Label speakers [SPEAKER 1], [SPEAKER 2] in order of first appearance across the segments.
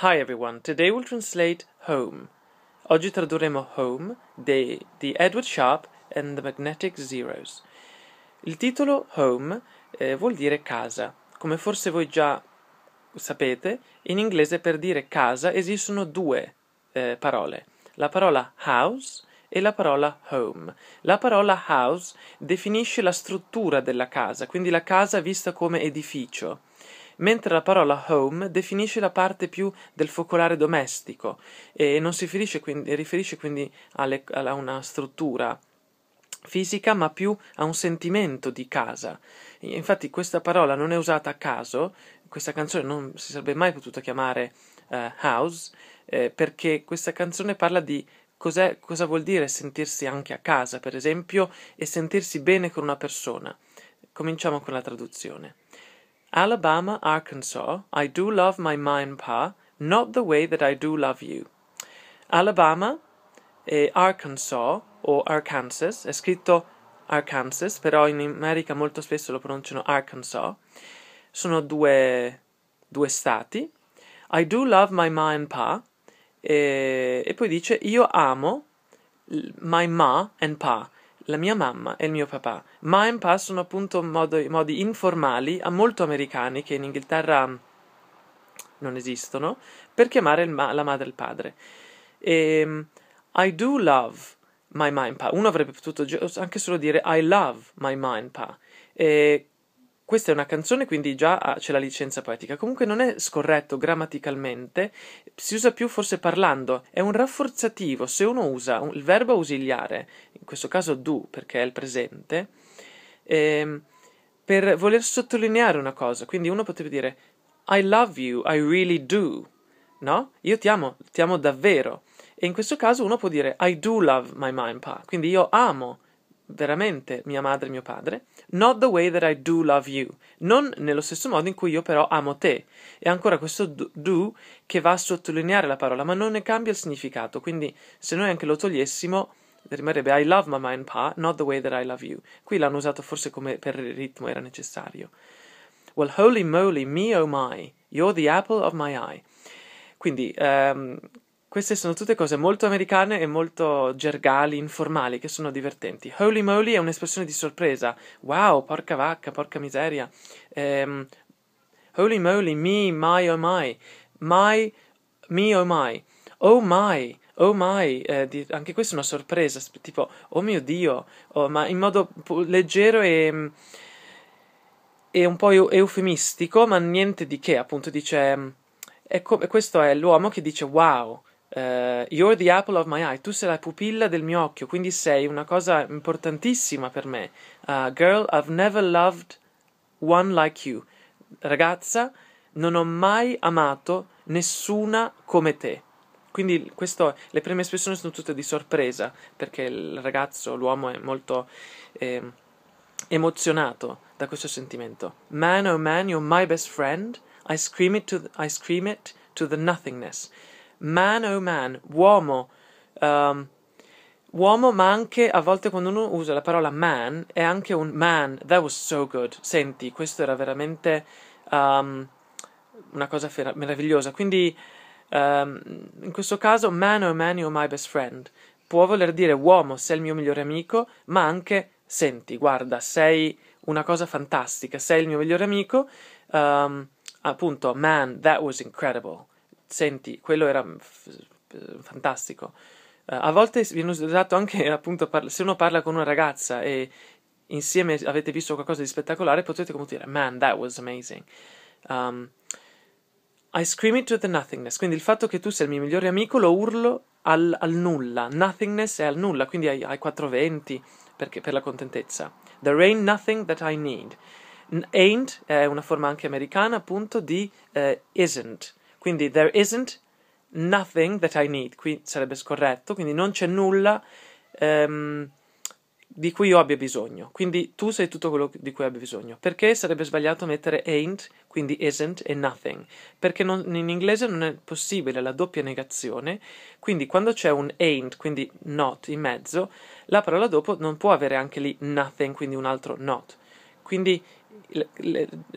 [SPEAKER 1] Hi everyone, today we'll translate Home. Oggi tradurremo Home di, Edward Sharp and the Magnetic Zeros. Il titolo Home eh, vuol dire casa. Come forse voi già sapete, in inglese per dire casa esistono due eh, parole, la parola house e la parola home. La parola house definisce la struttura della casa, quindi la casa vista come edificio mentre la parola home definisce la parte più del focolare domestico e non si quindi, riferisce quindi alle, a una struttura fisica, ma più a un sentimento di casa. Infatti questa parola non è usata a caso, questa canzone non si sarebbe mai potuta chiamare uh, house, eh, perché questa canzone parla di cosa vuol dire sentirsi anche a casa, per esempio, e sentirsi bene con una persona. Cominciamo con la traduzione. Alabama, Arkansas, I do love my ma and pa, not the way that I do love you. Alabama, eh, Arkansas o Arkansas, è scritto Arkansas, però in America molto spesso lo pronunciano Arkansas. Sono due, due stati. I do love my ma and pa. Eh, e poi dice io amo my ma and pa la mia mamma e il mio papà. Mime sono appunto modi, modi informali, molto americani, che in Inghilterra mm, non esistono, per chiamare ma- la madre e il padre. E, ehm, I do love my mime pa. Uno avrebbe potuto anche solo dire I love my mime pa. E questa è una canzone, quindi già ah, c'è la licenza poetica. Comunque non è scorretto grammaticalmente, si usa più forse parlando. È un rafforzativo, se uno usa un, il verbo ausiliare, in questo caso do perché è il presente, ehm, per voler sottolineare una cosa. Quindi uno potrebbe dire I love you, I really do. No? Io ti amo, ti amo davvero. E in questo caso uno può dire I do love my mind pa. Quindi io amo veramente mia madre e mio padre, not the way that I do love you, non nello stesso modo in cui io però amo te. E ancora questo do che va a sottolineare la parola, ma non ne cambia il significato, quindi se noi anche lo togliessimo rimarrebbe I love mamma and pa, not the way that I love you. Qui l'hanno usato forse come per il ritmo era necessario. Well, holy moly, me oh my, you're the apple of my eye. Quindi, um, queste sono tutte cose molto americane e molto gergali, informali, che sono divertenti. Holy moly è un'espressione di sorpresa. Wow, porca vacca, porca miseria. Ehm, holy moly, me, my, oh my. My, me, oh my. Oh my, oh my. Eh, di, anche questa è una sorpresa, tipo, oh mio Dio. Oh, ma in modo leggero e un po' eufemistico, ma niente di che, appunto dice... Ecco, questo è l'uomo che dice wow, Uh, you're the apple of my eye, tu sei la pupilla del mio occhio, quindi sei una cosa importantissima per me. Uh, girl, I've never loved one like you. Ragazza, non ho mai amato nessuna come te. Quindi questo, le prime espressioni sono tutte di sorpresa, perché il ragazzo, l'uomo è molto eh, emozionato da questo sentimento. Man, oh man, you're my best friend, I scream it to the, I scream it to the nothingness man o oh man, uomo, um, uomo, ma anche a volte quando uno usa la parola man è anche un man, that was so good, senti, questo era veramente um, una cosa fer- meravigliosa, quindi um, in questo caso man o oh man you're my best friend, può voler dire uomo, sei il mio migliore amico, ma anche senti, guarda, sei una cosa fantastica, sei il mio migliore amico, um, appunto man, that was incredible senti, quello era mm, fantastico. Uh, a volte viene usato anche, appunto, parla, se uno parla con una ragazza e insieme avete visto qualcosa di spettacolare, potete come dire, man, that was amazing. Um, I scream it to the nothingness, quindi il fatto che tu sei il mio migliore amico lo urlo al, al nulla, nothingness è al nulla, quindi hai, ai 420 perché, per la contentezza. There ain't nothing that I need. Ain't è una forma anche americana appunto di uh, isn't. Quindi there isn't nothing that I need, qui sarebbe scorretto, quindi non c'è nulla um, di cui io abbia bisogno. Quindi tu sei tutto quello di cui abbia bisogno. Perché sarebbe sbagliato mettere ain't, quindi isn't e nothing? Perché non, in inglese non è possibile la doppia negazione, quindi quando c'è un ain't, quindi not in mezzo, la parola dopo non può avere anche lì nothing, quindi un altro not. Quindi il,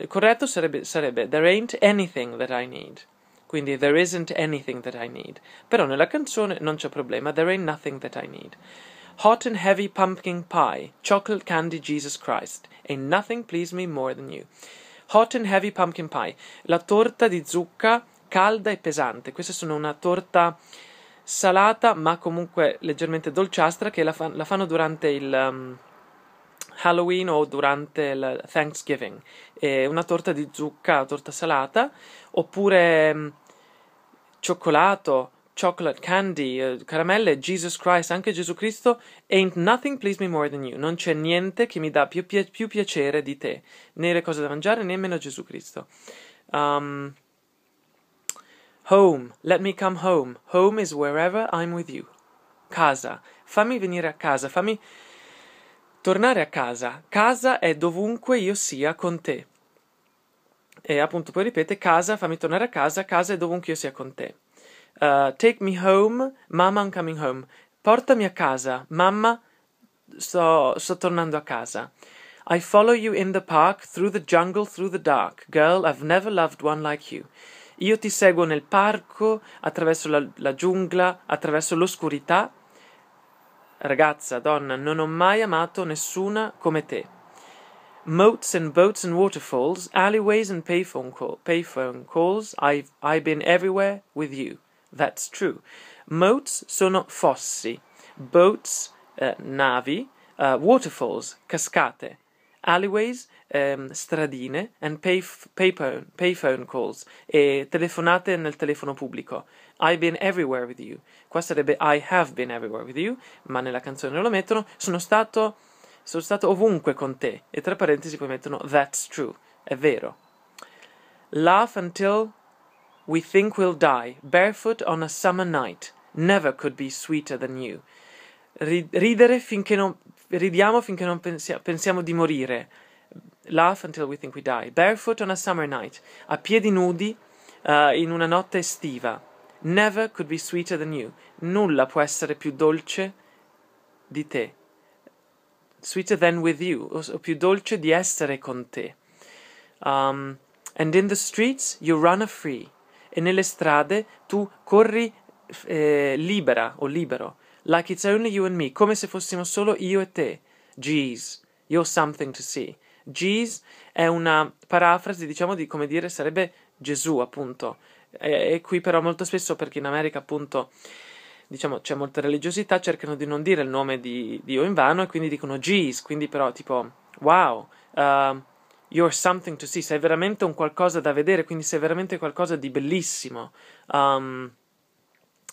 [SPEAKER 1] corretto sarebbe, sarebbe there ain't anything that I need. Quindi there isn't anything that I need. Però nella canzone non c'è problema, there ain't nothing that I need. Hot and heavy pumpkin pie, chocolate candy Jesus Christ, ain't nothing please me more than you. Hot and heavy pumpkin pie, la torta di zucca calda e pesante. Queste sono una torta salata ma comunque leggermente dolciastra che la, fa- la fanno durante il... Um, Halloween o durante il Thanksgiving. E una torta di zucca, torta salata, oppure mm, cioccolato, chocolate candy, eh, caramelle, Jesus Christ, anche Gesù Cristo, ain't nothing please me more than you. Non c'è niente che mi dà più, più piacere di te, né le cose da mangiare, nemmeno Gesù Cristo. Um, home, let me come home. Home is wherever I'm with you. Casa, fammi venire a casa, fammi Tornare a casa. Casa è dovunque io sia con te. E appunto poi ripete casa, fammi tornare a casa, casa è dovunque io sia con te. Uh, take me home, Mama, I'm coming home. Portami a casa, mamma sto, sto tornando a casa. I follow you in the park, through the jungle, through the dark. Girl, I've never loved one like you. Io ti seguo nel parco, attraverso la, la giungla, attraverso l'oscurità. Ragazza, donna, non ho mai amato nessuna come te. Moats and boats and waterfalls, alleyways and payphone, call, payphone calls, I've, I've been everywhere with you. That's true. Moats sono fossi, boats, eh, navi, eh, waterfalls, cascate. Alleyways, ehm, stradine, and pay payphone, payphone calls, e telefonate nel telefono pubblico. I've been everywhere with you. Qua sarebbe I have been everywhere with you, ma nella canzone non lo mettono. Sono stato, sono stato ovunque con te. E tra parentesi poi mettono That's true. È vero. Laugh until we think we'll die, barefoot on a summer night. Never could be sweeter than you. Ridere finché non, ridiamo finché non pensia, pensiamo di morire. Laugh until we think we die. Barefoot on a summer night. A piedi nudi uh, in una notte estiva. Never could be sweeter than you. Nulla può essere più dolce di te. Sweeter than with you. O, o più dolce di essere con te. Um, and in the streets you run free. E nelle strade tu corri eh, libera o libero. Like it's only you and me, come se fossimo solo io e te. Geez, you're something to see. Geez è una parafrasi, diciamo, di come dire sarebbe Gesù, appunto. E, e qui però molto spesso, perché in America, appunto, diciamo, c'è molta religiosità, cercano di non dire il nome di Dio in vano e quindi dicono Geez, quindi però tipo, wow, uh, you're something to see, sei veramente un qualcosa da vedere, quindi sei veramente qualcosa di bellissimo. Um,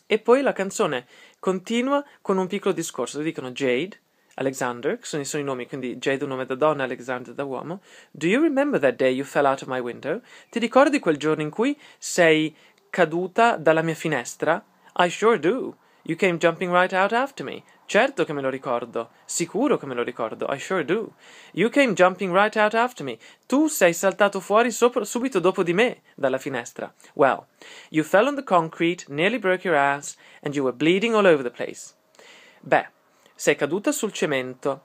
[SPEAKER 1] e poi la canzone Continua con un piccolo discorso, dicono Jade, Alexander, che sono, i suoi nomi, quindi Jade è un nome da donna, Alexander da uomo. Do you remember that day you fell out of my window? Ti ricordi quel giorno in cui sei caduta dalla mia finestra? I sure do. You came jumping right out after me. Certo che me lo ricordo. Sicuro che me lo ricordo. I sure do. You came jumping right out after me. Tu sei saltato fuori sopra, subito dopo di me, dalla finestra. Well, you fell on the concrete, nearly broke your ass, and you were bleeding all over the place. Beh, sei caduta sul cemento.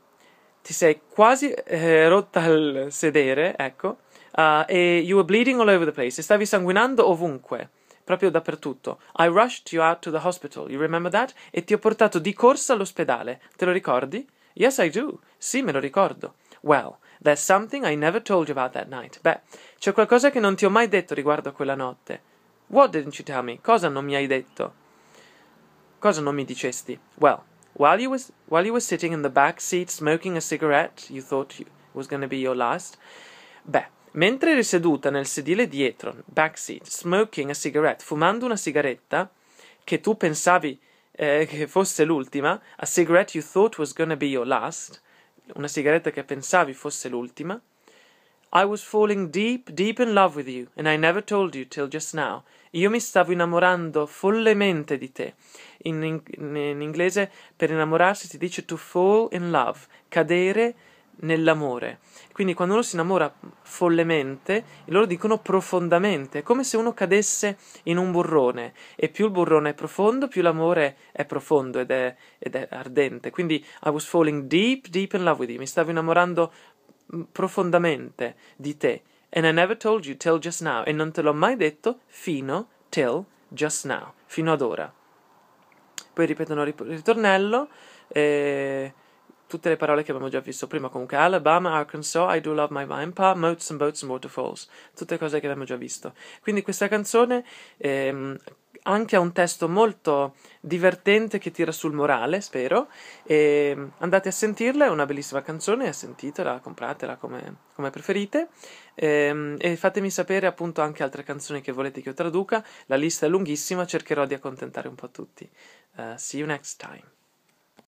[SPEAKER 1] Ti sei quasi eh, rotta al sedere, ecco. Uh, e you were bleeding all over the place. E stavi sanguinando ovunque proprio dappertutto. I rushed you out to the hospital, you remember that? E ti ho portato di corsa all'ospedale, te lo ricordi? Yes, I do. Sì, me lo ricordo. Well, there's something I never told you about that night. Beh, c'è qualcosa che non ti ho mai detto riguardo a quella notte. What didn't you tell me? Cosa non mi hai detto? Cosa non mi dicesti? Well, while you was while you were sitting in the back seat smoking a cigarette you thought you, was gonna be your last. Beh, Mentre eri seduta nel sedile dietro, backseat, smoking a cigarette, fumando una sigaretta, che tu pensavi eh, che fosse l'ultima, a cigarette you thought was gonna be your last, una sigaretta che pensavi fosse l'ultima, I was falling deep, deep in love with you, and I never told you till just now. Io mi stavo innamorando follemente di te. In, in, in inglese per innamorarsi si dice to fall in love, cadere nell'amore. Quindi quando uno si innamora follemente, loro dicono profondamente, è come se uno cadesse in un burrone e più il burrone è profondo, più l'amore è profondo ed è, ed è ardente. Quindi I was falling deep, deep in love with you, mi stavo innamorando mm, profondamente di te. And I never told you till just now, e non te l'ho mai detto fino till just now, fino ad ora. Poi ripetono il ritornello. Eh, tutte le parole che abbiamo già visto prima, comunque Alabama, Arkansas, I Do Love My Grandpa, Moats and Boats and Waterfalls, tutte cose che abbiamo già visto. Quindi questa canzone ehm, anche ha un testo molto divertente che tira sul morale, spero, e andate a sentirla, è una bellissima canzone, sentitela, compratela come, come preferite e, ehm, e fatemi sapere appunto anche altre canzoni che volete che io traduca, la lista è lunghissima, cercherò di accontentare un po' tutti. Uh, see you next time.